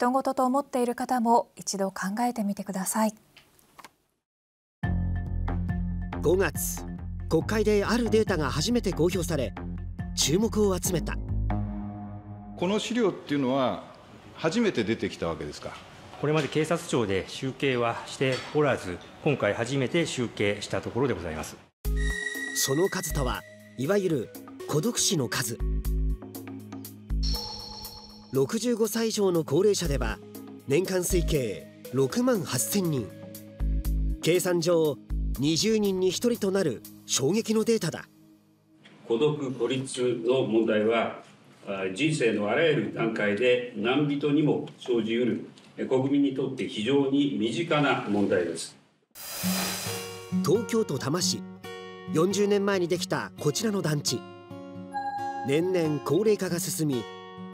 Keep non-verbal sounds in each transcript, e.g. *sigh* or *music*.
人事と思っている方も一度考えてみてください5月国会であるデータが初めて公表され注目を集めたこの資料っていうのは初めて出てきたわけですかこれまで警察庁で集計はしておらず今回初めて集計したところでございますその数とはいわゆる孤独死の数65歳以上の高齢者では年間推計6万8000人計算上20人に1人となる衝撃のデータだ孤独孤立の問題は人生のあらゆる段階で何人にも生じうる国民にとって非常に身近な問題です東京都多摩市40年前にできたこちらの団地年々高齢化が進み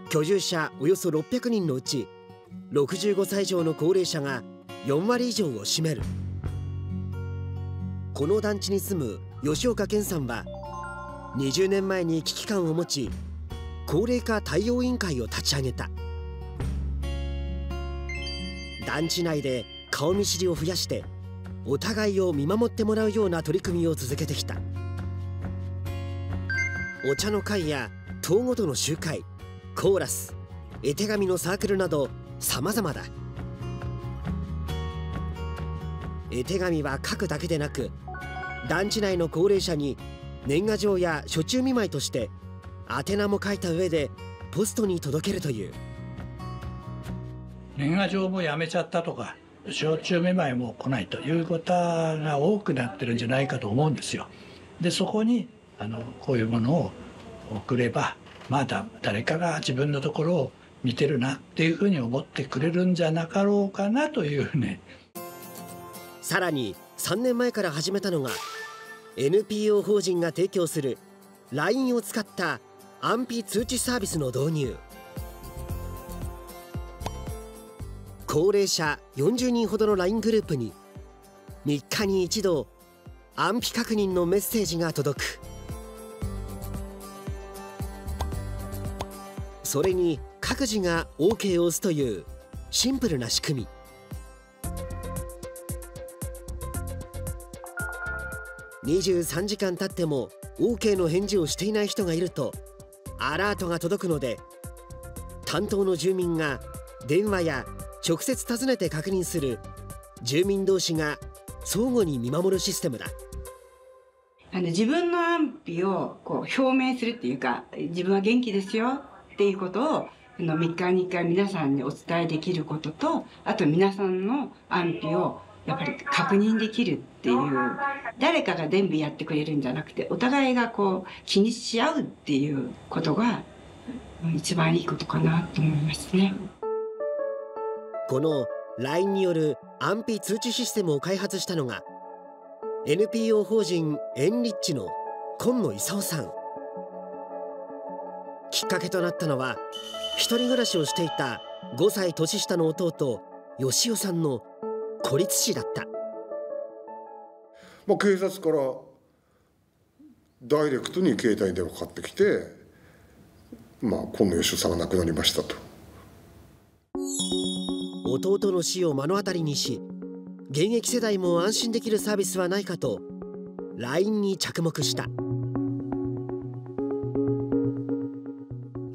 居住者およそ600人のうち65歳以上の高齢者が4割以上を占めるこの団地に住む吉岡健さんは20年前に危機感を持ち高齢化対応委員会を立ち上げた団地内で顔見知りを増やしてお互いを見守ってもらうような取り組みを続けてきたお茶の会や党ごとの集会コーラス絵手紙のサークルなど様々だ絵手紙は書くだけでなく団地内の高齢者に年賀状や暑中見舞いとして宛名も書いた上でポストに届けるという年賀状もやめちゃったとか焼酎見舞いも来ないということが多くなってるんじゃないかと思うんですよ。でそこにあのこういうものを送ればまだ誰かが自分のところを見てるなっていうふうに思ってくれるんじゃなかろうかなというねさらに3年前から始めたのが NPO 法人が提供する LINE を使った安否通知サービスの導入高齢者40人ほどの LINE グループに3日に1度安否確認のメッセージが届く。それに各自が OK を押すというシンプルな仕組み23時間経っても OK の返事をしていない人がいるとアラートが届くので担当の住民が電話や直接訪ねて確認する住民同士が相互に見守るシステムだあの自分の安否をこう表明するっていうか自分は元気ですよっていうことをあの3日に1回皆さんにお伝えできることとあと皆さんの安否をやっぱり確認できるっていう誰かが全部やってくれるんじゃなくてお互いがこう気にし合うっていうことが一番いいことかなと思いますね。この LINE による安否通知システムを開発したのが NPO 法人エンリッチの今野勲さん。きっかけとなったのは一人暮らしをしていた5歳年下の弟義雄さんの孤立死だったまあ警察からダイレクトに携帯電話かかってきて「まあ、今野義雄さんが亡くなりました」と。弟の死を目の当たりにし現役世代も安心できるサービスはないかと LINE に着目した。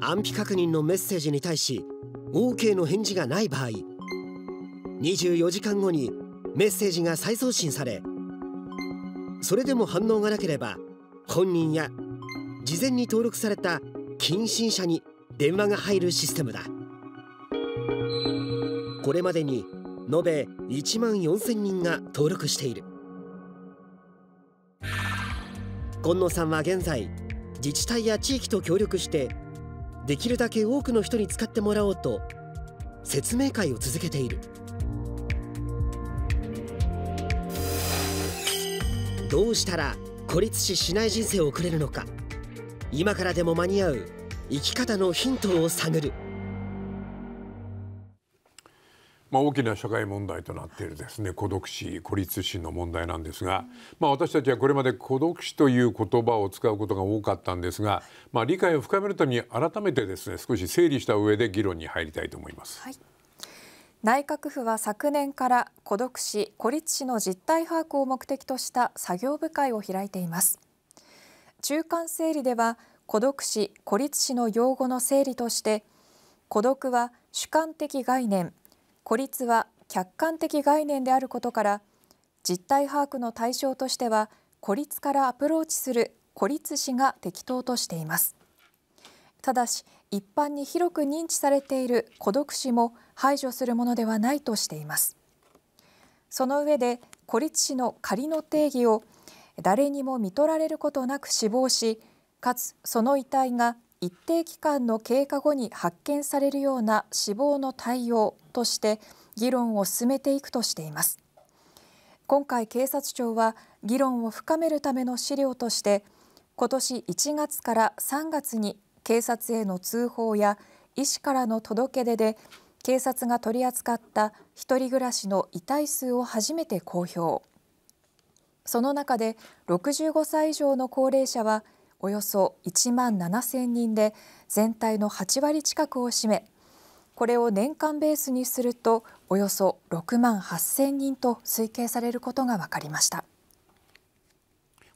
安否確認のメッセージに対し OK の返事がない場合24時間後にメッセージが再送信されそれでも反応がなければ本人や事前に登録された近親者に電話が入るシステムだこれまでに延べ1万4000人が登録している今野さんは現在自治体や地域と協力してできるだけ多くの人に使ってもらおうと説明会を続けているどうしたら孤立死しない人生を送れるのか今からでも間に合う生き方のヒントを探るまあ、大きな社会問題となっているですね孤独死孤立死の問題なんですが、まあ、私たちはこれまで孤独死という言葉を使うことが多かったんですが、まあ、理解を深めるために改めてですね少し整理した上で議論に入りたいと思います。はい、内閣府は昨年から孤独死・孤立死の実態把握を目的とした作業部会を開いています中間整理では孤独死・孤立死の用語の整理として孤独は主観的概念孤立は客観的概念であることから実態把握の対象としては孤立からアプローチする孤立死が適当としていますただし一般に広く認知されている孤独死も排除するものではないとしていますその上で孤立死の仮の定義を誰にも見取られることなく死亡しかつその遺体が一定期間の経過後に発見されるような死亡の対応として議論を進めていくとしています今回警察庁は議論を深めるための資料として今年1月から3月に警察への通報や医師からの届け出で警察が取り扱った1人暮らしの遺体数を初めて公表その中で65歳以上の高齢者はおよそ1万7000人で全体の8割近くを占めこれを年間ベースにするとおよそ6万8000人と推計されることが分かりました。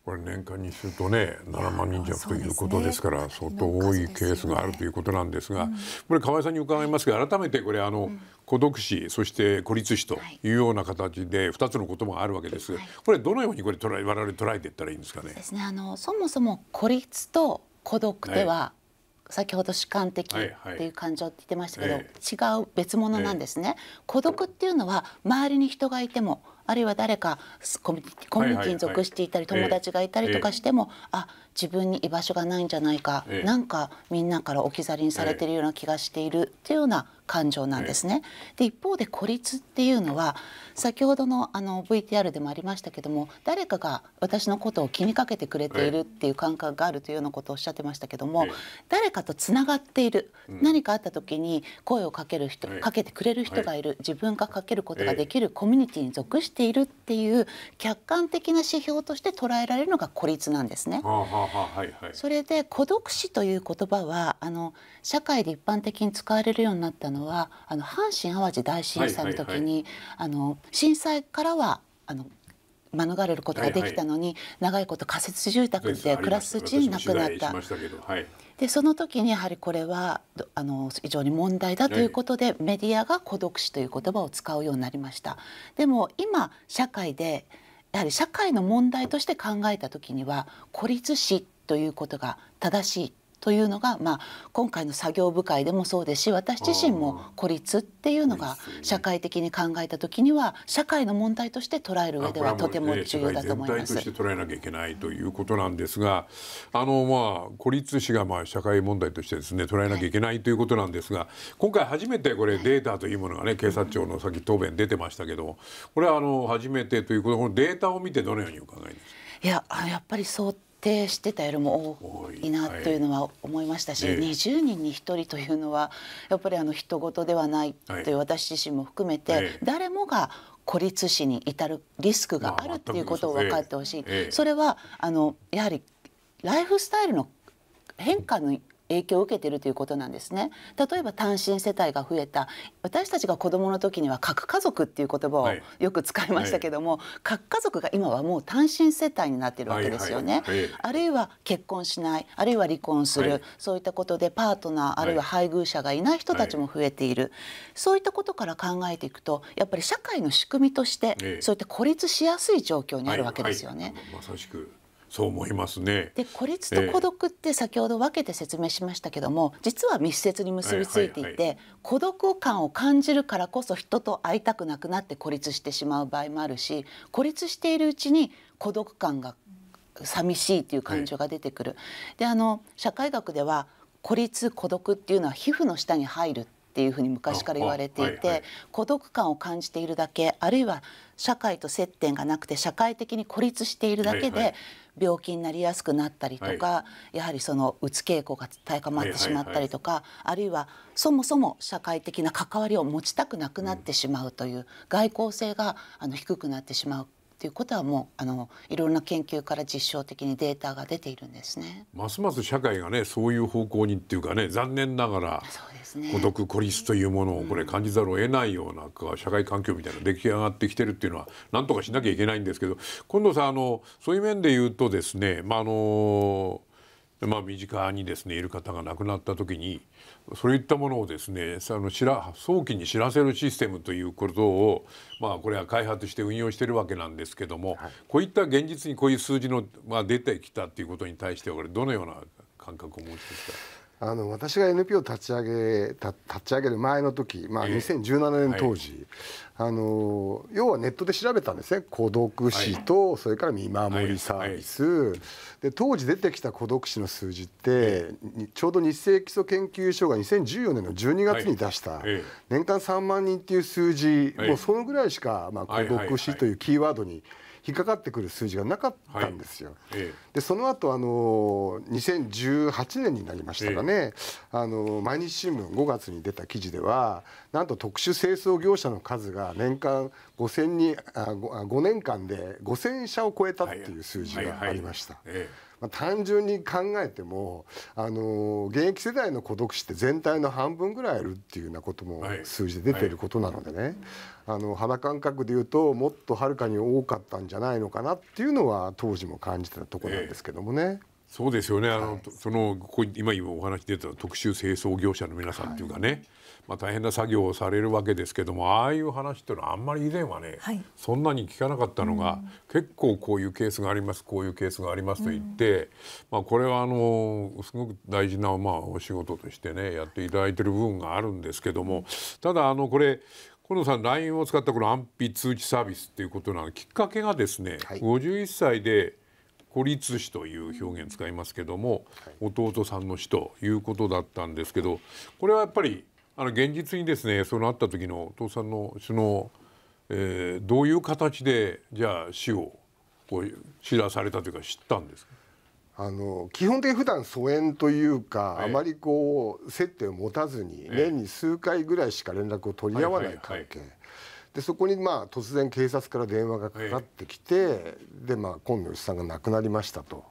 これ年間にするとね7万人弱ということですから、相当多いケースがあるということなんですが、これ河合さんに伺いますが改めてこれあの、孤独死そして孤立死というような形で2つのこともあるわけです、これどのようにこれ捉え我々捉えていったらいいんですかね。ですね、あのそもそも孤立と孤独では、先ほど主観的っていう感情って言ってましたけど、違う別物なんですね、孤独っていうのは周りに人がいてもあるいは誰かコミュニティに属していたり、友達がいたりとかしても、はいはいあ自分に居場所がないんじゃないか、ええ、なんかみんなから置き去りにされてるような気がしているというような感情なんですね。で一方で孤立っていうのは先ほどのあの VTR でもありましたけども誰かが私のことを気にかけてくれているっていう感覚があるというようなことをおっしゃってましたけども誰かとつながっている、うん、何かあった時に声をかける人、かけてくれる人がいる自分がかけることができるコミュニティに属しているっていう客観的な指標として捉えられるのが孤立なんですね。あはあはいはい、それで孤独死という言葉はあの社会で一般的に使われるようになったのはあの阪神・淡路大震災の時に、はいはいはい、あの震災からはあの免れることができたのに、はいはい、長いこと仮設住宅で暮らすうちに亡くなった。はい、でその時にやはりこれはあの非常に問題だということで、はい、メディアが孤独死という言葉を使うようになりました。でも今社会でやはり社会の問題として考えた時には孤立死ということが正しいというのが、まあ、今回の作業部会でもそうですし私自身も孤立っていうのが社会的に考えた時には社会の問題として捉える上ではとても重要だと思います。として捉えなきゃいけないということなんですがあの、まあ、孤立死がまあ社会問題としてですね捉えなきゃいけないということなんですが今回初めてこれデータというものがね警察庁の先答弁出てましたけどもこれはあの初めてということこのデータを見てどのようにお考えですかいややっぱり想定してたよりも多いなというのは思いましたし、はい、20人に1人というのはやっぱりあの人事ではないという私自身も含めて、誰もが孤立死に至るリスクがあるということを分かってほしい、それはあのやはりライフスタイルの変化の影響を受けているということなんですね例えば単身世帯が増えた私たちが子供の時には核家族っていう言葉をよく使いましたけども、核、はい、家族が今はもう単身世帯になっているわけですよね、はいはい、あるいは結婚しないあるいは離婚する、はい、そういったことでパートナーあるいは配偶者がいない人たちも増えている、そういったことから考えていくとやっぱり社会の仕組みとして、そういった孤立しやすい状況にあるわけですよね。まさしくそう思いますねで孤立と孤独って先ほど分けて説明しましたけども、えー、実は密接に結びついていて、はいはいはい、孤独感を感じるからこそ人と会いたくなくなって孤立してしまう場合もあるし孤立しているうちに孤独感が寂しいという感情が出てくる。はい、であの社会学では孤立孤独っていうのは皮膚の下に入るっていうふうに昔から言われていて、はいはい、孤独感を感じているだけあるいは社会と接点がなくて社会的に孤立しているだけで、はいはい病気になりやすくなったりとか、はい、やはりそのうつ傾向が高まってしまったりとか、はいはいはい、あるいはそもそも社会的な関わりを持ちたくなくなってしまうという、外交性があの低くなってしまうっていうことはもうあのいろんな研究から実証的にデータが出ているんですね。ますます社会がねそういう方向にっていうかね残念ながら、孤独孤立というものをこれ感じざるを得ないような、社会環境みたいな出来上がってきてるっていうのはなんとかしなきゃいけないんですけど今度さあのそういう面で言うとですね、まあ、あのまあ、身近にですねいる方が亡くなった時にそういったものをですねあの知ら早期に知らせるシステムということを、まあ、これは開発して運用してるわけなんですけども、はい、こういった現実にこういう数字の、まあ、出てきたということに対して俺どのような感覚を持ちですかあの私が NPO 立ち上げた立ち上げる前の時、まあ、2017年当時、えーはい、あの要はネットで調べたんですね孤独死と、はい、それから見守りサービス、はい、で当時出てきた孤独死の数字って、ちょうど日清基礎研究所が2014年の12月に出した、年間3万人っていう数字、もうそのぐらいしか、まあ、孤独死というキーワードに、はい引っかかってくる数字がなかったんですよ。はい、でその後あの2018年になりましたかね、あの毎日新聞5月に出た記事ではなんと特殊清掃業者の数が年間5000人あ 5, 5年間で5000社を超えたっていう数字がありました。はいはいはいええまあ、単純に考えてもあの現役世代の孤独死って全体の半分ぐらいいるっていうようなことも数字で出てることなのでね、はいはい、あの肌感覚でいうともっとはるかに多かったんじゃないのかなっていうのは当時も感じてたとこなんですけどもね。えーそうですよね。あの、はい、そのここ今今お話出た特殊清掃業者の皆さんっていうかね、はい、まあ、大変な作業をされるわけですけどもああいう話っていうのはあんまり以前はね、はい、そんなに聞かなかったのが、うん、結構こういうケースがありますこういうケースがありますと言って、うん、まあ、これはあのすごく大事な、まあ、お仕事としてねやっていただいてる部分があるんですけどもただあのこれ河野さん LINE を使ったこの安否通知サービスっていうことなのきっかけがですね、はい、51歳で孤立死という表現使いますけども、はい、弟さんの死ということだったんですけどこれはやっぱりあの現実にですねその会った時の倒産の首脳、えー、どういう形でじゃあ死をこう知らされたというか知ったんですかあの基本的に普段疎遠というか、ええ、あまりこう接点を持たずに、え、年に数回ぐらいしか連絡を取り合わない関係、でそこにまあ突然警察から電話がかかってきて、でまあ今野さんが亡くなりましたと。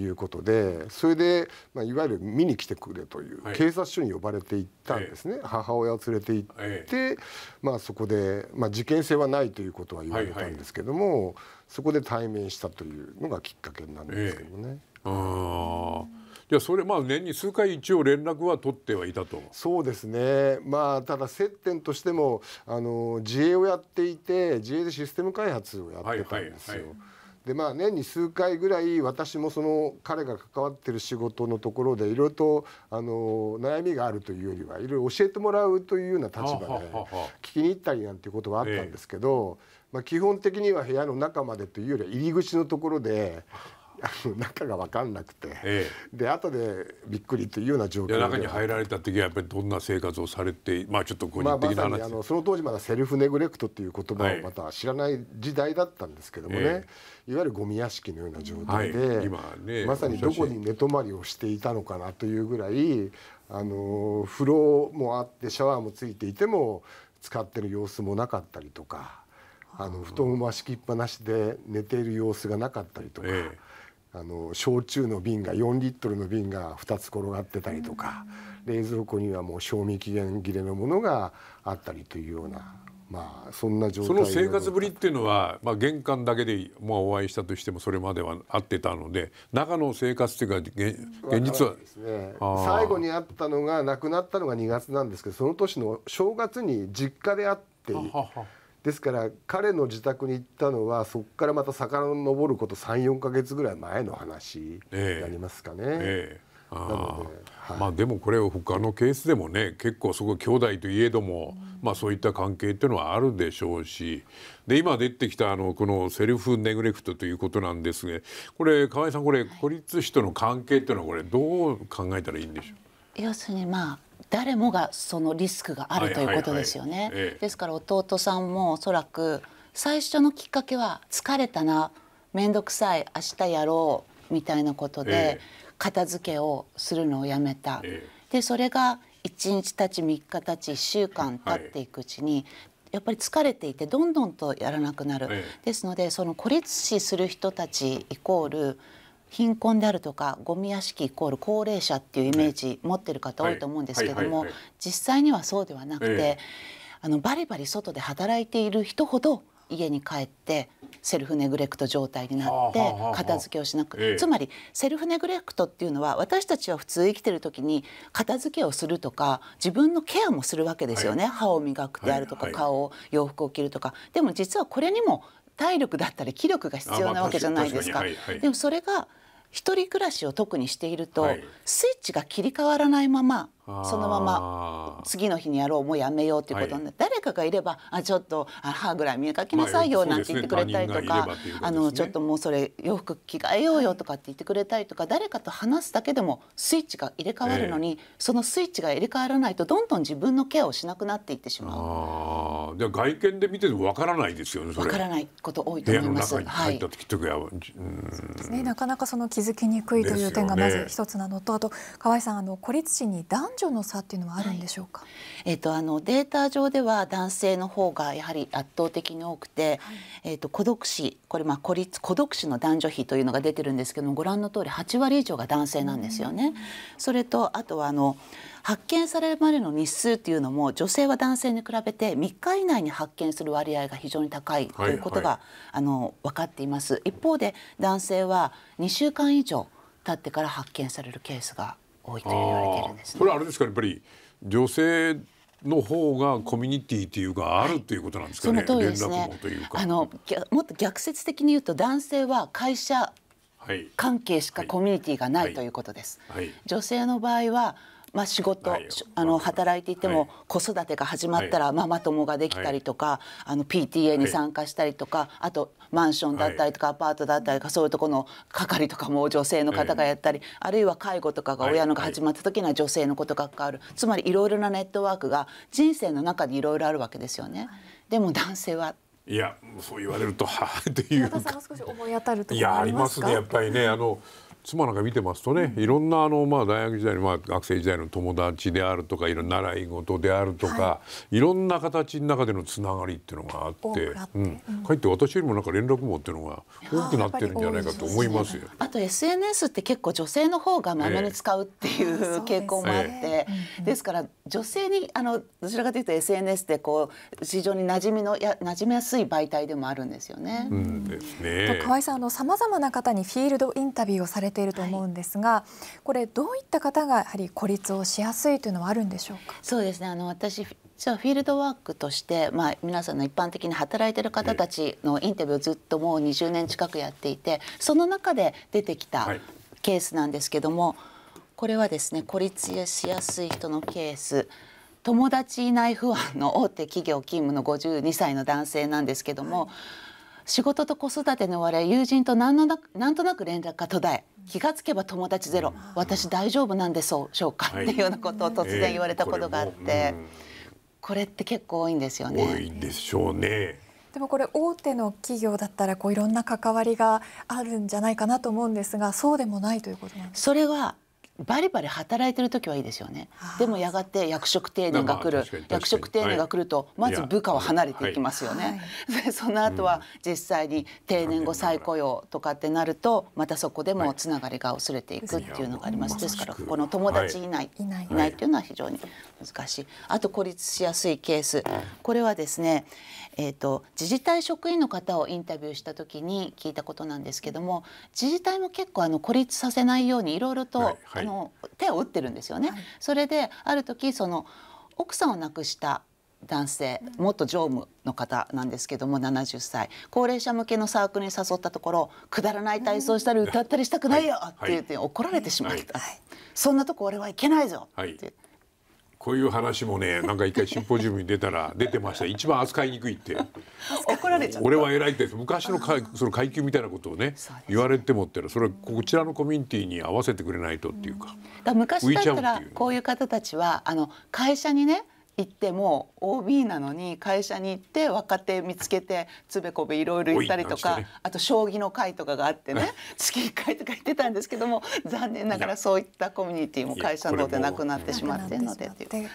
いうことでそれで、まあ、いわゆる見に来てくれという、警察署に呼ばれて行ったんですね、母親を連れて行って、え、まあ、そこで、まあ、事件性はないということは言われたんですけども、はいはい、そこで対面したというのがきっかけなんですけどね。あじゃそれまあ年に数回一応連絡は取ってはいたとそうですねまあただ接点としてもあの自営をやっていて自営でシステム開発をやってたんですよ。はいはいはいでまあ年に数回ぐらい私もその彼が関わってる仕事のところでいろいろとあの悩みがあるというよりはいろいろ教えてもらうというような立場で聞きに行ったりなんていうことはあったんですけど、まあ、基本的には部屋の中までというよりは入り口のところで中が分かんなくて、ええ、で後でびっくりというような状況で中に入られた時はやっぱりどんな生活をされてまあちょっと個人的な話、まあ、あのその当時まだセルフネグレクトっていう言葉をまた知らない時代だったんですけどもね、ええ、いわゆるゴミ屋敷のような状態で、はい、今ね、まさにどこに寝泊まりをしていたのかなというぐらいあの風呂もあってシャワーもついていても使ってる様子もなかったりとか。あの布団も敷きっぱなしで寝ている様子がなかったりとか、ええあの焼酎の瓶が4リットルの瓶が2つ転がってたりとか、冷蔵庫にはもう賞味期限切れのものがあったりというようなまあそんな状態その生活ぶりっていうのは、まあ、玄関だけで、まあ、お会いしたとしてもそれまでは会ってたので中の生活っていうか現現実は、ね、最後に会ったのが亡くなったのが2月なんですけどその年の正月に実家で会ってはははですから彼の自宅に行ったのはそこからまた遡ること34か月ぐらい前の話になりますかね。ええあはい、まあでもこれ他のケースでもね結構そこ兄弟といえども、うん、まあそういった関係っていうのはあるでしょうしで今出てきたあのこのセルフネグレクトということなんですがこれ河合さんこれ孤立死との関係っていうのはこれどう考えたらいいんでしょう要するにまあ誰もがそのリスクがあるということですよね。ですから弟さんもおそらく最初のきっかけは疲れたな面倒くさい明日やろうみたいなことで片付けをするのをやめた。でそれが1日たち3日たち1週間経っていくうちに、やっぱり疲れていてどんどんとやらなくなる。ですのでその孤立死する人たちイコール貧困であるとかゴミ屋敷イコール高齢者っていうイメージ持ってる方多いと思うんですけども実際にはそうではなくて、あのバリバリ外で働いている人ほど家に帰ってセルフネグレクト状態になって片付けをしなく、て、つまりセルフネグレクトっていうのは私たちは普通生きてる時に片付けをするとか自分のケアもするわけですよね、歯を磨くであるとか、顔を洋服を着るとかでも実はこれにも体力だったり気力が必要なわけじゃないですか。はいはい、でもそれが一人暮らしを特にしていると、はい、スイッチが切り替わらないままそのまま次の日にやろうもうやめようっていうことになって、はい、誰かがいればあちょっとあ歯ぐらい見かけなさいよなんて言ってくれたりとか、まあねね、あのちょっともうそれ洋服着替えようよとかって言ってくれたりとか誰かと話すだけでもスイッチが入れ替わるのに、えー、そのスイッチが入れ替わらないとどんどん自分のケアをしなくなっていってしまう。で外見で見ててもわからないですよね。わからないこと多いと思います。はい。ねなかなかその気づきにくいという点がまず一つなのと、ね、あと河合さんあの孤立死に男男女の差っていうのはあるんでしょうか、はい、えーと、あのデータ上では男性の方がやはり圧倒的に多くて、はい、えーと、孤独死これまあ孤立孤独死の男女比というのが出てるんですけどもご覧の通り8割以上が男性なんですよね。それとあとはあの発見されるまでの日数っていうのも女性は男性に比べて3日以内に発見する割合が非常に高いということが、はいはい、あの分かっています。一方で男性は2週間以上経ってから発見されるケースが多いと言われてるんですね、これあれですか、やっぱり女性の方がコミュニティというかあるということなんですかね。その通りですね。あのもっと逆説的に言うと男性は会社関係しかコミュニティがない、ということです。はいはい、女性の場合はまあ、仕事、あの働いていても子育てが始まったらママ友ができたりとか、はい、あの PTA に参加したりとか、あとマンションだったりとかアパートだったりとかそういうとこの係とかも女性の方がやったり、あるいは介護とかが親のが始まった時には女性のことが関わる、つまりいろいろなネットワークが人生の中にいろいろあるわけですよね。でも男性はいやそう言われるとはあというか。いやありますねやっぱりねあの妻なんか見てますとね、いろんなあの、まあ、大学時代の、まあ、学生時代の友達であるとかいろんな習い事であるとか、はい、いろんな形の中でのつながりっていうのがあってうん、かえって私よりもなんか連絡網っていうのが多くなってるんじゃないかと思いますよ。すね、あと SNS って結構女性の方がまめに使うっていう傾向もあって、ええ、ですから女性にあのどちらかというと SNS でこう非常に馴染みのや馴染みやすい媒体でもあるんですよね。うんですね。河合さんあのさまざまな方にフィールドインタビューをされてていると思うんですが、はい、これどういった方がやはり孤立をしやすいというのはあるんでしょうか。そうですねあの私じゃあフィールドワークとして、まあ、皆さんの一般的に働いてる方たちのインタビューをずっともう20年近くやっていてその中で出てきたケースなんですけども、はい、これはですね孤立しやすい人のケース友達いない不安の大手企業勤務の52歳の男性なんですけども。はい仕事と子育ての合友人と何のななんとなく連絡が途絶え気がつけば友達ゼロ、私大丈夫なんでしょうか、っていうようなことを突然言われたことがあって、これって結構多いんですよね。多いんでしょうね。でもこれ大手の企業だったらこういろんな関わりがあるんじゃないかなと思うんですがそうでもないということなんですそれはバリバリ働いてる時はいいですよねでもやがて役職定年が来る、まあ、役職定年が来ると、まず部下は離れていきますよね、はい、*laughs* その後は実際に定年後再雇用とかってなるとまたそこでもつながりが薄れていくっていうのがあります、はい、ですからこの友達いない、い、ないいないっていうのは非常に難しいあと孤立しやすいケースこれはですね、えーと、自治体職員の方をインタビューした時に聞いたことなんですけども自治体も結構あの孤立させないようにいろいろと、はいはい、あの手を打ってるんですよね。はい、それである時その奥さんを亡くした男性元常務の方なんですけども70歳高齢者向けのサークルに誘ったところ「くだらない体操したり歌ったりしたくないよ」って言って怒られてしまった、はいはい、そんなとこ俺はいけないぞ」って、こういう話もねなんか一回シンポジウムに出たら *laughs* 出てました一番扱いにくいって俺は偉いって昔のかその階級みたいなことをね言われてもってそれはこちらのコミュニティに合わせてくれないとっていうかうん、だ昔だったらこういう方たちはあの会社にね行っても OB なのに会社に行って若手見つけてつべこべいろいろ行ったりとか、ね、あと将棋の会とかがあってね月1回とか行ってたんですけども残念ながらそういったコミュニティも会社の方でなくなってしまっているのでっていう。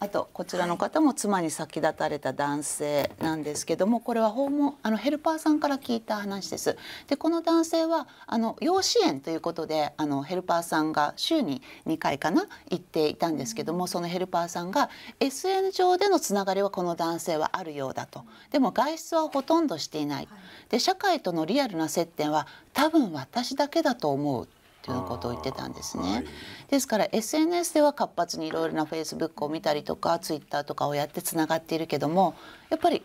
あとこちらの方も妻に先立たれた男性なんですけどもこれは訪問あのヘルパーさんから聞いた話です。でこの男性はあの養子縁ということであのヘルパーさんが週に2回かな行っていたんですけどもそのヘルパーさんが SN 上でのつながりはこの男性はあるようだとでも外出はほとんどしていないで社会とのリアルな接点は多分私だけだと思うということを言ってたんですね。ですから SNS では活発にいろいろなフェイスブックを見たりとかツイッターとかをやってつながっているけどもやっぱり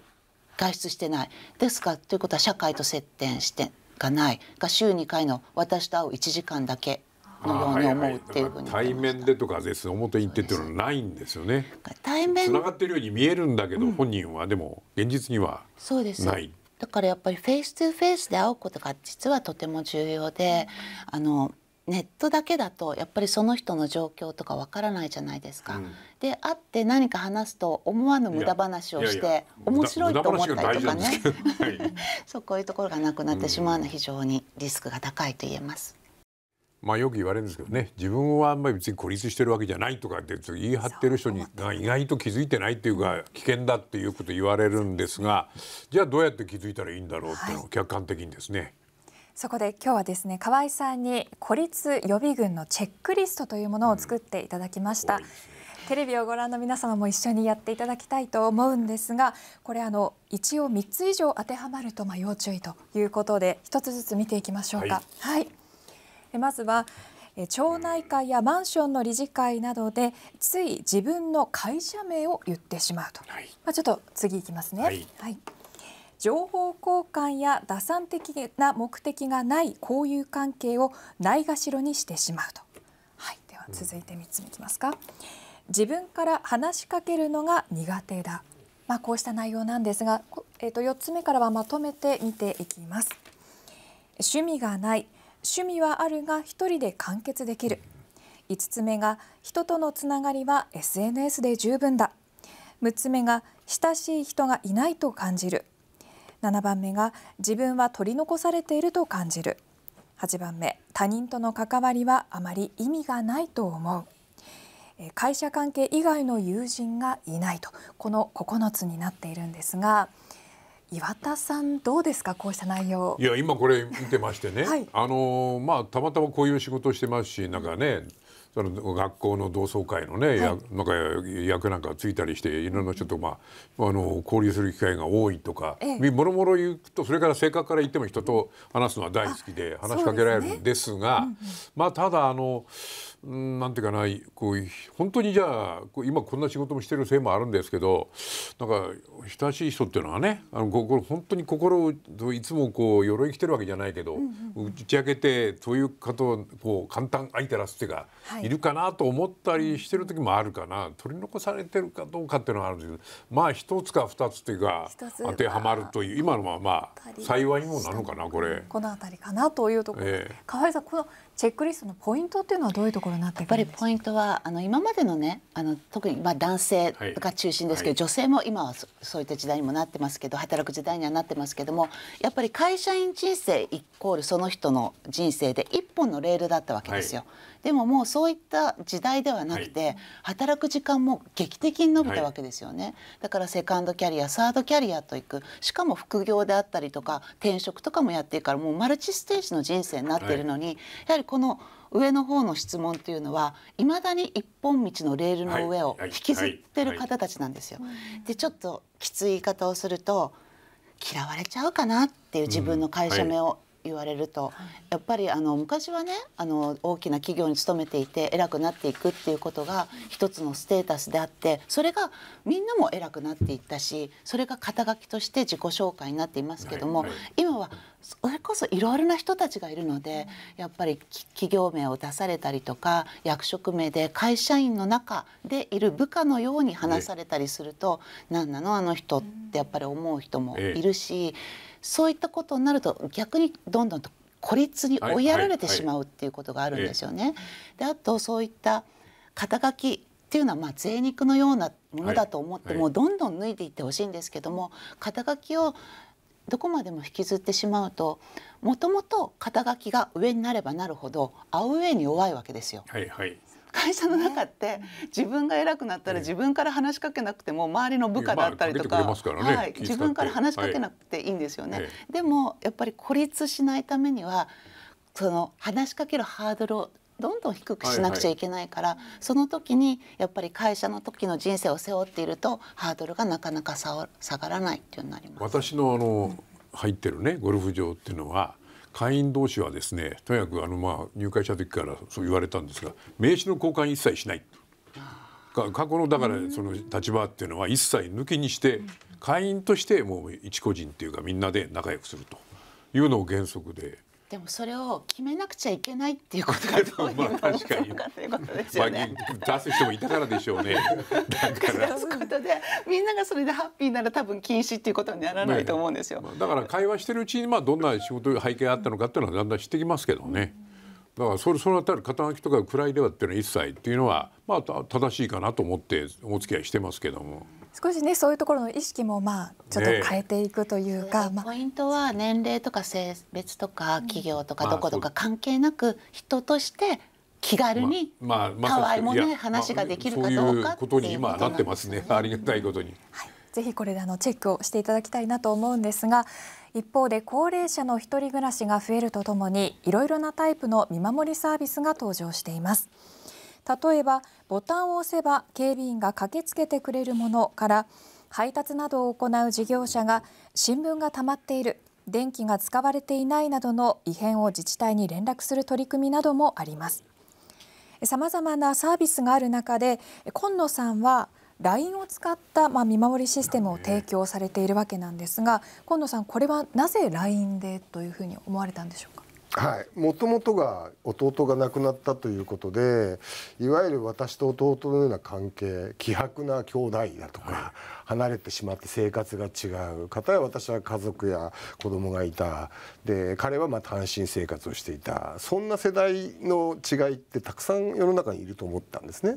外出してないですかということは社会と接点してがないが週2回の私と会う1時間だけのように思うっていうふうに、対面でとかです表に行ってっていうのはないんですよね対面繋がってるように見えるんだけど、うん、本人はでも現実にはそうですだからやっぱりフェイス2フェイスで会うことが実はとても重要であのネットだけだとやっぱりその人の状況とかわからないじゃないですか。うん、で会って何か話すと思わぬ無駄話をして面白いと思ったりとかね、はい、*laughs* そうこういうところがなくなってしまうのは非常にリスクが高いと言えます。まあ、よく言われるんですけどね自分はあんまり別に孤立してるわけじゃないとかって言い張ってる人にが意外と気づいてないっていうか危険だっていうこと言われるんですがじゃあどうやって気づいたらいいんだろうっていうのを客観的にですねそこで今日はですね河合さんに孤立予備軍のチェックリストというものを作っていただきました、うんテレビをご覧の皆様も一緒にやっていただきたいと思うんですがこれあの一応3つ以上当てはまるとまあ要注意ということで一つずつ見ていきましょうか。はい、はい、まずは町内会やマンションの理事会などでつい自分の会社名を言ってしまうと、はい、まあ、ちょっと次いきますね。はい、はい情報交換や打算的な目的がない交友関係をないがしろにしてしまうと。はい、では続いて3つ目いきますか。自分から話しかけるのが苦手だ。まあ、こうした内容なんですが、えっ、ー、と4つ目からはまとめて見ていきます。趣味がない。趣味はあるが1人で完結できる。5つ目が人とのつながりは SNS で十分だ6つ目が親しい人がいないと感じる7番目が自分は取り残されていると感じる8番目他人との関わりはあまり意味がないと思う会社関係以外の友人がいないとこの9つになっているんですが岩田さんどうですかこうした内容いや今これ見てましてね、*laughs* はい、あのまあたまたまこういう仕事をしてますしなんかねその学校の同窓会のね、はい、なんか役なんかついたりしていろんなちょっとまああの交流する機会が多いとか、ええ、もろもろ言うとそれから性格から言っても人と話すのは大好きで話しかけられるんですが、すねうんうん、まあただあの。なんていうかなこう本当にじゃあ今こんな仕事もしてるせいもあるんですけどなんか親しい人っていうのはねあのこ本当に心をいつもこう鎧着てるわけじゃないけど、打ち明けてそういう方をこう簡単相手らすってか、いるかなと思ったりしてる時もあるかな、取り残されてるかどうかっていうのはあるんですけどまあ一つか二つっていうか当てはまるという今のはまあ幸いにもなのかなこれ。この辺りかなというところ、えー、河合さんこのチェックリストのポイントっていうのはどういうところになってやっぱりポイントはあの今までのねあの特にまあ男性が中心ですけど、はい、女性も今はそういった時代にもなってますけど働く時代にはなってますけどもやっぱり会社員人生イコールその人の人生で一本のレールだったわけですよ。はい、でももうそういった時代ではなくて、はい、働く時間も劇的に伸びたわけですよね。だからセカンドキャリアサードキャリアと行くしかも副業であったりとか転職とかもやっていくからもうマルチステージの人生になっているのに、やはりこの上の方の質問っていうのはいまだに一本道のレールの上を引きずってる方たちなんですよ。でちょっときつい言い方をすると嫌われちゃうかなっていう自分の会社名を言われると、はい、やっぱりあの昔はねあの大きな企業に勤めていて偉くなっていくっていうことが一つのステータスであってそれがみんなも偉くなっていったしそれが肩書きとして自己紹介になっていますけども、はいはい、今はそれこそいろいろな人たちがいるので、やっぱり企業名を出されたりとか役職名で会社員の中でいる部下のように話されたりすると、何なのあの人ってやっぱり思う人もいるし。そういったことになると逆にどんどんと孤立に追いやられてしまうっていうことがあるんですよね。であとそういった肩書きっていうのはまあ贅肉のようなものだと思って、もうどんどん脱いでいってほしいんですけども肩書きをどこまでも引きずってしまうともともと肩書きが上になればなるほど青上に弱いわけですよ。はいはい会社の中って自分が偉くなったら自分から話しかけなくても周りの部下だったりとか,、はい、自分から話しかけなくていいんですよね。でもやっぱり孤立しないためにはその話しかけるハードルをどんどん低くしなくちゃいけないから、はいはい、その時にやっぱり会社の時の人生を背負っているとハードルがなかなか下がらないっていうなります私のあの、入ってるねゴルフ場っていうのは会員同士はですねとにかくあのまあ入会した時からそう言われたんですが名刺の交換一切しない過去のだからその立場っていうのは一切抜きにして会員としてもう一個人っていうかみんなで仲良くするというのを原則ででもそれを決めなくちゃいけないっていうことがどういうのかということですよね。まあ、出す人もいたからでしょうね。だからでみんながそれでハッピーなら多分禁止っていうことにならないと思うんですよ。ね、だから会話してるうちにまあどんな仕事背景があったのかっていうのはだんだん知ってきますけどね。だからそれそのあたり肩書きとか暗いではっていうのは一切っていうのはまあ正しいかなと思ってお付き合いしてますけども。少しねそういうところの意識もまあちょっと変えていくというか、ね、ポイントは年齢とか性別とか企業とかどことか関係なく人として気軽にまあまあ、もね話ができるかどうか、ことに今なってますねありがたいことに、はい、ぜひこれであのチェックをしていただきたいなと思うんですが一方で高齢者の一人暮らしが増えるとともにいろいろなタイプの見守りサービスが登場しています。例えばボタンを押せば警備員が駆けつけてくれるものから配達などを行う事業者が新聞が溜まっている電気が使われていないなどの異変を自治体に連絡する取り組みなどもあります。さまざまなサービスがある中で今野さんは LINE を使った、まあ、見守りシステムを提供されているわけなんですが今野さんこれはなぜ LINE でというふうに思われたんでしょうか。はいもともとが弟が亡くなったということでいわゆる私と弟のような関係希薄な兄弟だとか、はい、離れてしまって生活が違う方や私は家族や子供がいたで彼はま単身生活をしていたそんな世代の違いってたくさん世の中にいると思ったんですね。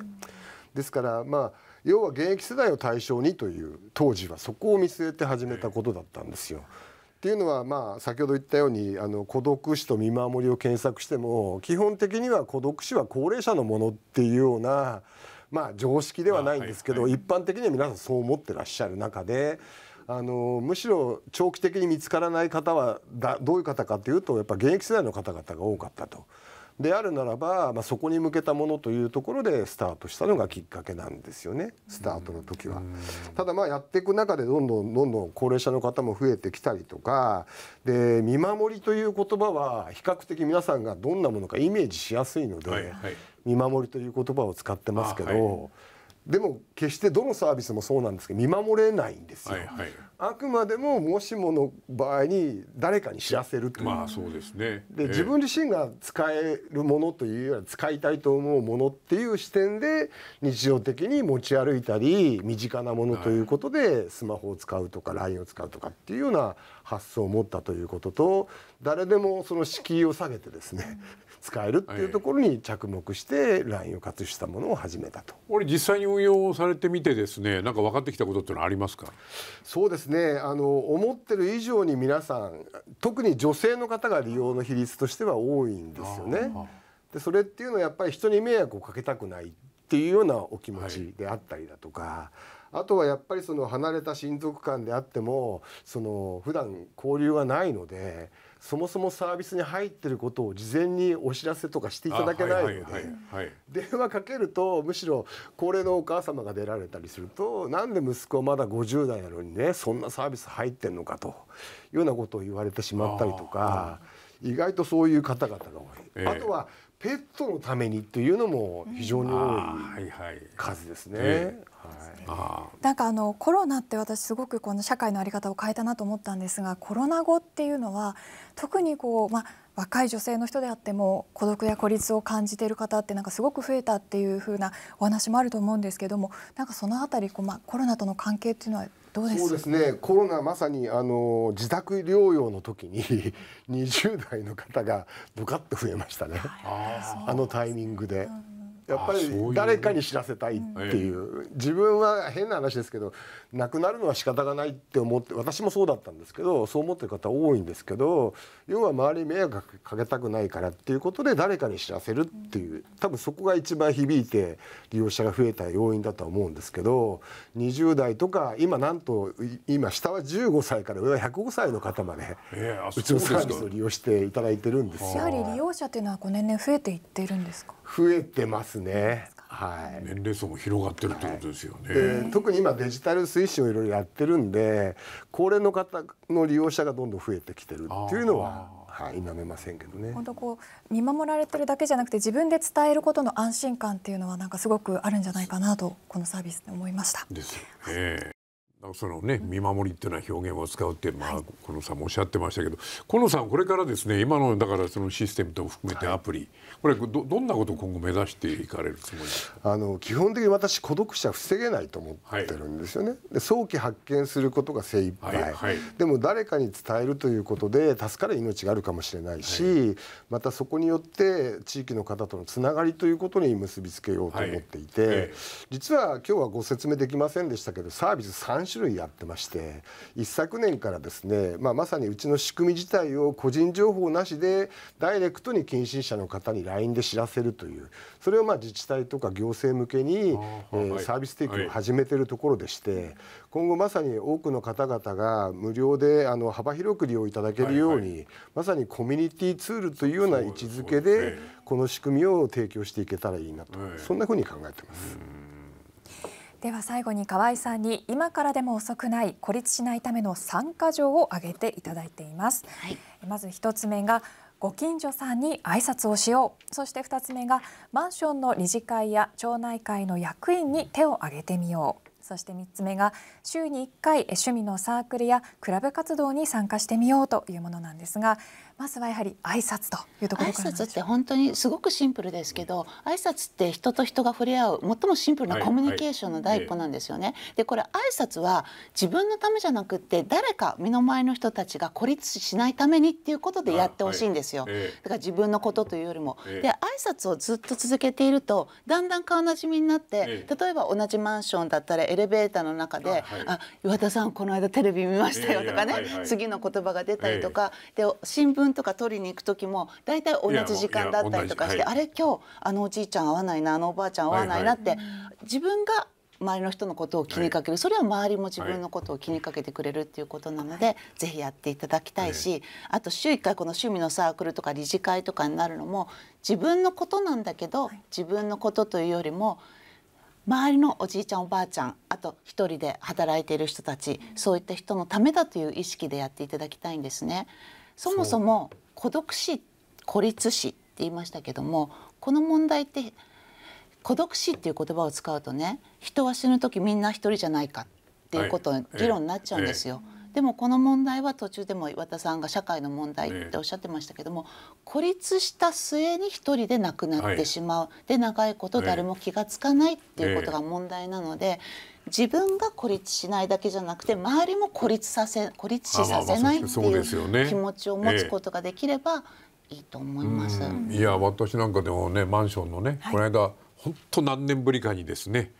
ですからまあ要は現役世代を対象にという当時はそこを見据えて始めたことだったんですよ。はいっていうのは、まあ、先ほど言ったようにあの孤独死と見守りを検索しても基本的には孤独死は高齢者のものっていうような、まあ、常識ではないんですけど、一般的には皆さんそう思ってらっしゃる中で。あのむしろ長期的に見つからない方はだどういう方かというとやっぱ現役世代の方々が多かったと。であるならば、まあ、そこに向けたものというところでスタートしたのがきっかけなんですよねスタートの時は。ただまあやっていく中でどんどんどんどん高齢者の方も増えてきたりとかで見守りという言葉は比較的皆さんがどんなものかイメージしやすいので、はいはい、見守りという言葉を使ってますけど。でも決してどのサービスもそうなんですけど見守れないんですよ、はいはい、あくまでももしもの場合に誰かに知らせるまあそうですね、で、えー、自分自身が使えるものというよりは使いたいと思うものっていう視点で日常的に持ち歩いたり身近なものということでスマホを使うとか LINE を使うとかっていうような発想を持ったということと誰でもその敷居を下げてですね、使えるっていうところに着目して LINE を活用したものを始めたと。これ実際に運用されてみてですねなんか分かってきたことってのはありますかそうですですねあの思ってる以上に皆さん特に女性の方が利用の比率としては多いんですよね。でそれっていうのはやっぱり人に迷惑をかけたくないっていうようなお気持ちであったりだとか。はいあとはやっぱりその離れた親族間であってもその普段交流がないのでそもそもサービスに入ってることを事前にお知らせとかしていただけないので、はい電話かけるとむしろ高齢のお母様が出られたりするとなんで息子はまだ50代なのにねそんなサービス入ってんのかというようなことを言われてしまったりとか意外とそういう方々が多い。えー、あとはペットのためにというのも非常に多い数ですね。はいはい、なんかあのコロナって私すごくこの社会の在り方を変えたなと思ったんですがコロナ後っていうのは特にこう、まあ、若い女性の人であっても孤独や孤立を感じている方ってなんかすごく増えたっていうふうなお話もあると思うんですけどもなんかその辺りこう、まあ、コロナとの関係っていうのはどうですそうですねコロナまさにあの自宅療養の時に20 *laughs* 代の方がぶかっと増えましたね、はい、あのタイミングで。うんやっぱり誰かに知らせたいっていう自分は変な話ですけど亡くなるのは仕方がないって思って私もそうだったんですけどそう思ってる方多いんですけど要は周りに迷惑かけたくないからっていうことで誰かに知らせるっていう多分そこが一番響いて利用者が増えた要因だとは思うんですけど20代とか今なんと今下は15歳から上は105歳の方までうちのサービスを利用していただいてるんですよ。やはり利用者っていうのは年々増えていってるんですか増えてますね。はい、年齢層も広がってるってことですよね、はいえー、特に今デジタル推進をいろいろやってるんで高齢の方の利用者がどんどん増えてきてるっていうのははい、否めませんけどね。本当こう見守られてるだけじゃなくて自分で伝えることの安心感っていうのはなんかすごくあるんじゃないかなとこのサービスで思いました。ですよね。そのね、見守りっていうのは表現を使うってう、まあ、このさんもおっしゃってましたけど、このさんこれからですね今のだからそのシステムと含めてアプリ、はいこれどどんなことを今後目指していかれるつもりですかあの基本的に私孤独者防げないと思ってるんですよね、はい、で早期発見することが精一杯、はいはい、でも誰かに伝えるということで助かる命があるかもしれないし、またそこによって地域の方とのつながりということに結びつけようと思っていて、実は今日はご説明できませんでしたけどサービス3種類やってまして一昨年からですね、まあ、まさにうちの仕組み自体を個人情報なしでダイレクトに近親者の方に LINE LINE で知らせるというそれをまあ自治体とか行政向けにー、サービス提供を始めてるところでして、はい、今後まさに多くの方々が無料であの幅広く利用いただけるように、はいはい、まさにコミュニティツールというような位置づけで、この仕組みを提供していけたらいいなと、はい、そんなふうに考えてます。では最後に河合さんに今からでも遅くない孤立しないための3か条を挙げていただいています、はい、まず1つ目がご近所さんに挨拶をしようそして2つ目がマンションの理事会や町内会の役員に手を挙げてみようそして3つ目が週に1回趣味のサークルやクラブ活動に参加してみようというものなんですがまずはやはり挨拶というところから挨拶って本当にすごくシンプルですけど挨拶って人と人が触れ合う最もシンプルなコミュニケーションの第一歩なんですよね。はいはい、でこれ挨拶は自分のためじゃなくて誰か身の前の人たちが孤立しないためにっていうことでやってほしいんですよ。はい、だから自分のことというよりも。で挨拶をずっと続けているとだんだん顔なじみになって例えば同じマンションだったらエレベーターの中で「あ岩田さんこの間テレビ見ましたよ」とかね次の言葉が出たりとかで新聞分とか取りに行く時も大体同じ時間だったりとかして、あれ今日あのおじいちゃん会わないなあのおばあちゃん会わないなって、自分が周りの人のことを気にかける、はい、それは周りも自分のことを気にかけてくれるっていうことなので、はい、ぜひやっていただきたいし、はい、あと週1回この趣味のサークルとか理事会とかになるのも自分のことなんだけど、自分のことというよりも周りのおじいちゃんおばあちゃんあと一人で働いている人たち、そういった人のためだという意識でやっていただきたいんですね。そもそも孤独死孤立死って言いましたけどもこの問題って孤独死っていう言葉を使うとね人は死ぬ時みんな一人じゃないかっていうこと議論になっちゃうんですよ。でもこの問題は途中でも岩田さんが社会の問題っておっしゃってましたけども、孤立した末に一人で亡くなってしまう、で長いこと誰も気が付かないっていうことが問題なので、自分が孤立しないだけじゃなくて周りも孤立させ孤立しさせないっていう気持ちを持つことができればいいと思います。すねええ、いや私なんかでもねマンションのね、この間本当何年ぶりかにですね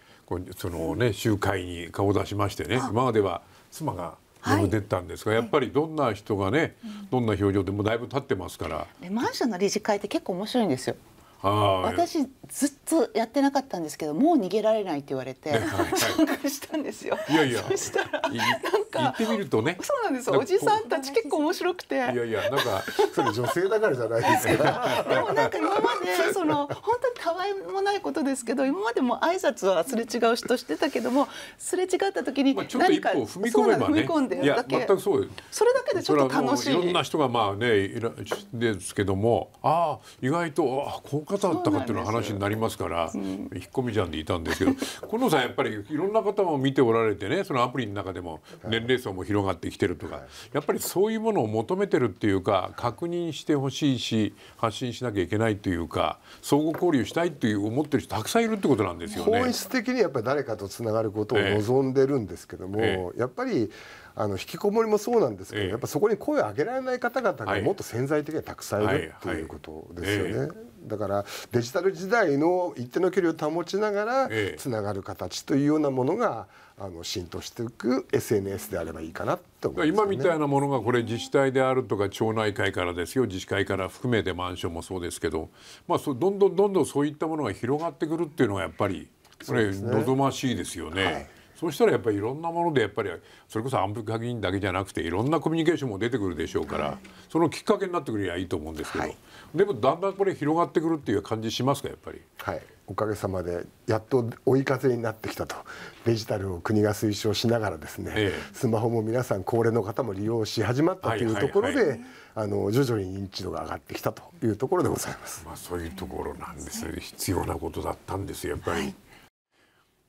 そのね集会に顔を出しましてね今までは妻が眠ってたんですが、はい、やっぱりどんな人がね、はい、どんな表情でもだいぶ立ってますから。マンションの理事会って結構面白いんですよ。私ずっとやってなかったんですけどもう逃げられないって言われて、はいはい、参加したんですよ。いやいやそしたらなんか行ってみるとねそうなんですおじさんたち結構面白くていやいやなんかそれ女性だからじゃないですか *laughs* でもなんか今までその *laughs* 本当にたわいもないことですけど今までも挨拶はすれ違う人してたけどもすれ違った時に何か、まあ、踏み込めばね踏み込んでだそれだけでちょっと楽しいいろんな人がまあねいらですけどもああ意外とあこ方だったかっていうの話になりますから、うん、引っ込みじゃんでいたんですけど近藤 *laughs* さんやっぱりいろんな方も見ておられてねそのアプリの中でも年齢層も広がってきてるとか、はい、やっぱりそういうものを求めてるっていうか確認してほしいし発信しなきゃいけないというか相互交流したいっていう思ってる人たくさんいるってことなんですよね。本質的にやっぱり誰かとつながることを望んでるんですけども、えーえー、やっぱりあの引きこもりもそうなんですけど、えー、やっぱそこに声を上げられない方々がもっと潜在的にたくさんいるっていうことですよね。だからデジタル時代の一定の距離を保ちながらつながる形というようなものがあの浸透していく SNS であればいいかなと思います、ね、今みたいなものがこれ自治体であるとか町内会からですよ自治会から含めてマンションもそうですけど、まあ、そどんどんどんどんそういったものが広がってくるっていうのがやっぱりこれ望ましいですよね。そうしたらやっぱりいろんなものでやっぱりそれこそ安否確認だけじゃなくていろんなコミュニケーションも出てくるでしょうから、そのきっかけになってくればいいと思うんですけど、はい、でもだんだんこれ広がってくるっていう感じしますかやっぱり。はいおかげさまでやっと追い風になってきたとデジタルを国が推奨しながらですね、ええ、スマホも皆さん高齢の方も利用し始まったというところで、あの徐々に認知度が上がってきたというところでございます。まあそういうところなんですね。必要なことだったんですやっぱり。はい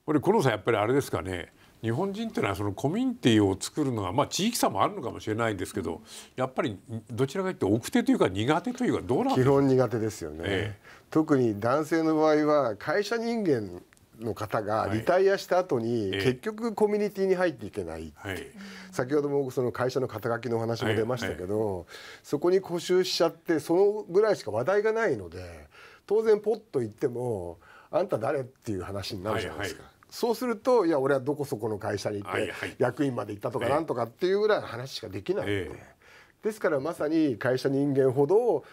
これ五さんやっぱりあれですかね日本人っていうのはそのコミュニティを作るのはまあ、地域差もあるのかもしれないですけど、うん、やっぱりどちらかというと奥手というか苦手というかどうなん基本苦手ですよね、ええ、特に男性の場合は会社人間の方がリタイアした後に結局コミュニティに入っていけない、はい、先ほどもその会社の肩書きのお話も出ましたけど、はいはい、そこに固執しちゃってそのぐらいしか話題がないので当然ポッと言っても「あんた誰?」っていう話になるじゃないですか。はいはいそうするといや俺はどこそこの会社に行って、役員まで行ったとかなんとかっていうぐらいの話しかできないので、ですからまさに会社人間ほど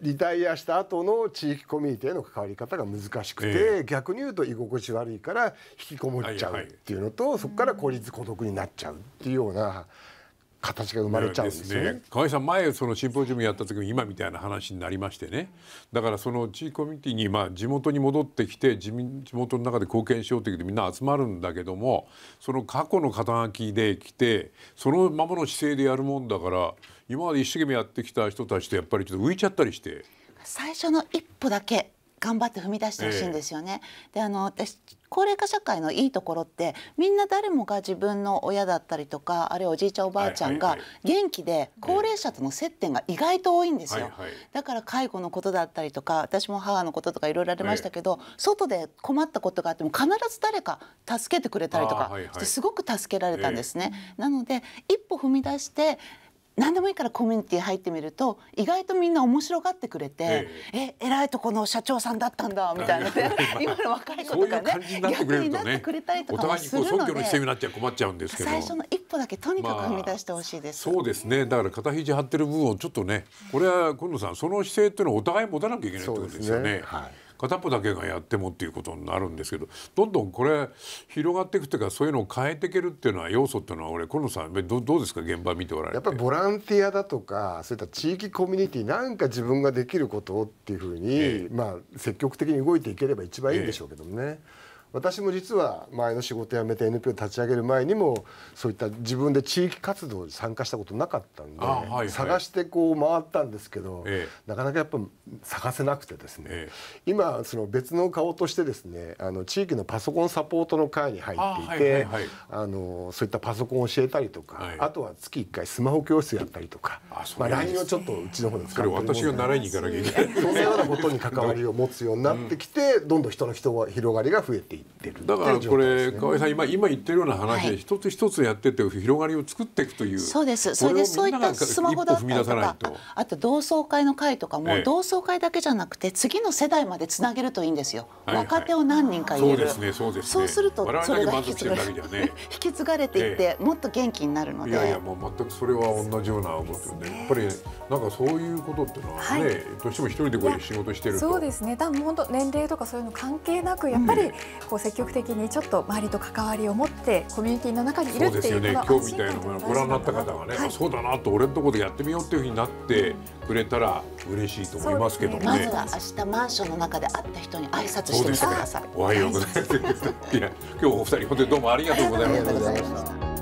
リタイアした後の地域コミュニティへの関わり方が難しくて、逆に言うと居心地悪いから引きこもっちゃうっていうのと、そこから孤立孤独になっちゃうっていうような。形が生まれちゃうんですね。河合さん前そのシンポジウムやった時も今みたいな話になりましてねだからその地域コミュニティにまあ地元に戻ってきて地元の中で貢献しようということでみんな集まるんだけどもその過去の肩書きで来てそのままの姿勢でやるもんだから今まで一生懸命やってきた人たちとやっぱりちょっと浮いちゃったりして。最初の一歩だけ頑張って踏み出してほしいんですよね。えー、であの私高齢化社会のいいところってみんな誰もが自分の親だったりとかあるいはおじいちゃんおばあちゃんが元気で高齢者との接点が意外と多いんですよ、だから介護のことだったりとか私も母のこととかいろいろありましたけど、外で困ったことがあっても必ず誰か助けてくれたりとかしてすごく助けられたんですね。なので一歩踏み出して何でもいいからコミュニティ入ってみると意外とみんな面白がってくれて「ええ偉いとこの社長さんだったんだ」みたいな、ね、今の若い子とかね逆になってくれたりとかするのでお互いにこうになっちゃ困っちゃうんですけど最初の一歩だけとにかく踏み出してほしいです、まあ、そうですねだから肩肘張ってる部分をちょっとねこれは今野さんその姿勢っていうのをお互い持たなきゃいけないってことですよね。ねはい片っぽだけがやってもっていうことになるんですけどどんどんこれ広がっていくというかそういうのを変えていけるっていうのは要素っていうのは俺河野さんどどうですか現場見ておられてやっぱりボランティアだとかそういった地域コミュニティなんか自分ができることをっていうふうに、ええ、まあ積極的に動いていければ一番いいんでしょうけどもね。え私も実は前の仕事辞めて NPO 立ち上げる前にもそういった自分で地域活動に参加したことなかったんで、はいはい、探してこう回ったんですけど、ええ、なかなかやっぱ探せなくてですね、え、今その別の顔としてですねあの地域のパソコンサポートの会に入っていて、はいはい、あのそういったパソコンを教えたりとか、はい、あとは月1回スマホ教室やったりとか、まあ、LINE をちょっとうちの方で使って私が習いに行かなきゃいけないそんなようなことに関わりを持つようになってきて、どんどん人の人は広がりが増えていって。てるだからこれ、河合さん今今言ってるような話で、はい、一つ一つやってて広がりを作っていくというそうですそれでそういったスマホだったりとかあと同窓会の会とかも、ええ、同窓会だけじゃなくて次の世代までつなげるといいんですよ、はいはい、若手を何人か入れるそうですねそうですねそうするとそれが引き継がれ、ね、継がれていって、え、もっと元気になるのでいやいやもう全くそれは同じようなことで、ね、やっぱりなんかそういうことっていうのはね、はい、どうしても一人でこういう仕事してるそうですね多分本当年齢とかそういうの関係なくやっぱりこう、うんこう積極的にちょっと周りと関わりを持ってコミュニティの中にいるっていうそうですよね今日みたいなものをご覧になった方がね、はい、そうだなと俺のところでやってみようっていうふうになってくれたら嬉しいと思いますけどね、ね、まずは明日マンションの中で会った人に挨拶してみてください、おはようございます *laughs* いや今日お二人本当にどうもありがとうございました